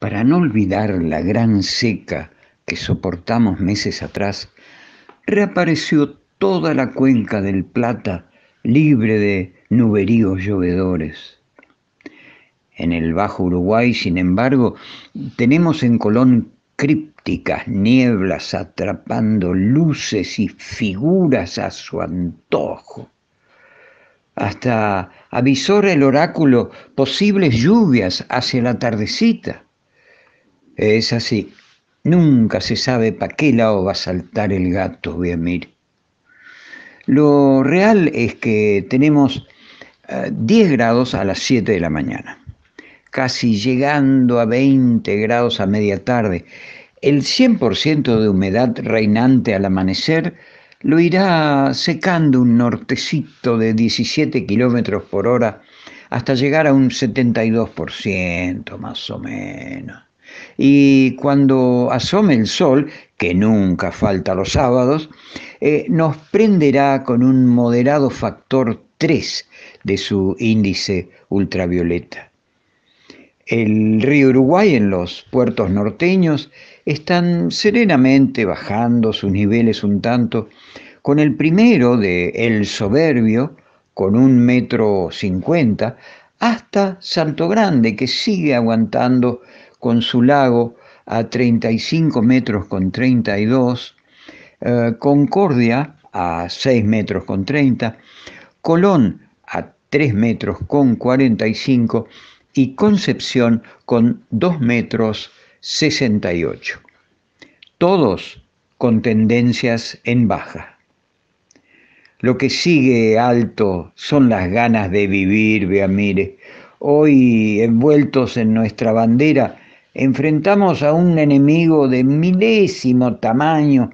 Para no olvidar la gran seca que soportamos meses atrás, reapareció toda la cuenca del Plata libre de nuberíos llovedores. En el Bajo Uruguay, sin embargo, tenemos en Colón crípticas nieblas atrapando luces y figuras a su antojo. Hasta avisora el oráculo posibles lluvias hacia la tardecita. Es así. Nunca se sabe para qué lado va a saltar el gato, bien, mir. Lo real es que tenemos 10 eh, grados a las 7 de la mañana, casi llegando a 20 grados a media tarde. El 100% de humedad reinante al amanecer lo irá secando un nortecito de 17 kilómetros por hora hasta llegar a un 72% más o menos. Y cuando asome el sol, que nunca falta los sábados, eh, nos prenderá con un moderado factor 3 de su índice ultravioleta. El río Uruguay en los puertos norteños están serenamente bajando sus niveles un tanto, con el primero de El Soberbio, con un metro cincuenta, hasta Santo Grande, que sigue aguantando con su lago a 35 metros con 32, eh, Concordia a 6 metros con 30, Colón a 3 metros con 45 y Concepción con 2 metros 68. Todos con tendencias en baja. Lo que sigue alto son las ganas de vivir, vea, mire. Hoy envueltos en nuestra bandera, Enfrentamos a un enemigo de milésimo tamaño,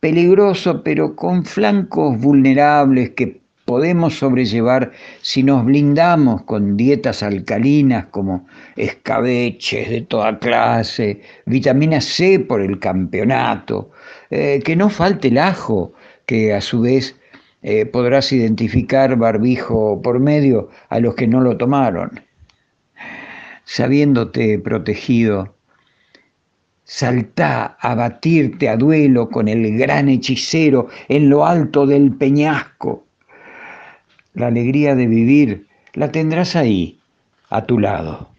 peligroso pero con flancos vulnerables que podemos sobrellevar si nos blindamos con dietas alcalinas como escabeches de toda clase, vitamina C por el campeonato, eh, que no falte el ajo, que a su vez eh, podrás identificar barbijo por medio a los que no lo tomaron sabiéndote protegido. Saltá a batirte a duelo con el gran hechicero en lo alto del peñasco. La alegría de vivir la tendrás ahí, a tu lado.